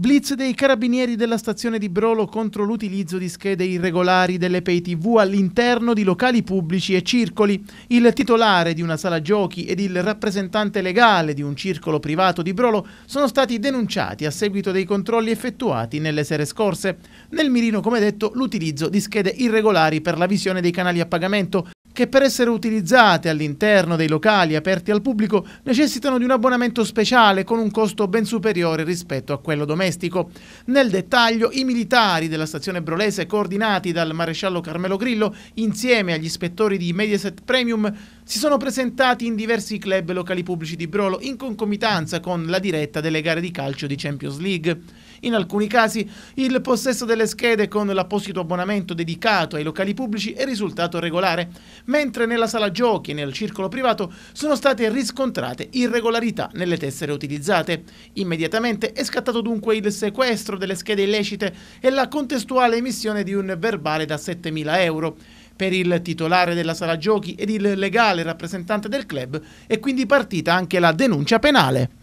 Blitz dei carabinieri della stazione di Brolo contro l'utilizzo di schede irregolari delle pay tv all'interno di locali pubblici e circoli. Il titolare di una sala giochi ed il rappresentante legale di un circolo privato di Brolo sono stati denunciati a seguito dei controlli effettuati nelle sere scorse. Nel mirino, come detto, l'utilizzo di schede irregolari per la visione dei canali a pagamento che per essere utilizzate all'interno dei locali aperti al pubblico necessitano di un abbonamento speciale con un costo ben superiore rispetto a quello domestico. Nel dettaglio, i militari della stazione Brolese, coordinati dal maresciallo Carmelo Grillo, insieme agli ispettori di Mediaset Premium, si sono presentati in diversi club locali pubblici di Brolo in concomitanza con la diretta delle gare di calcio di Champions League. In alcuni casi il possesso delle schede con l'apposito abbonamento dedicato ai locali pubblici è risultato regolare, mentre nella sala giochi e nel circolo privato sono state riscontrate irregolarità nelle tessere utilizzate. Immediatamente è scattato dunque il sequestro delle schede illecite e la contestuale emissione di un verbale da 7.000 euro per il titolare della sala giochi ed il legale rappresentante del club è quindi partita anche la denuncia penale.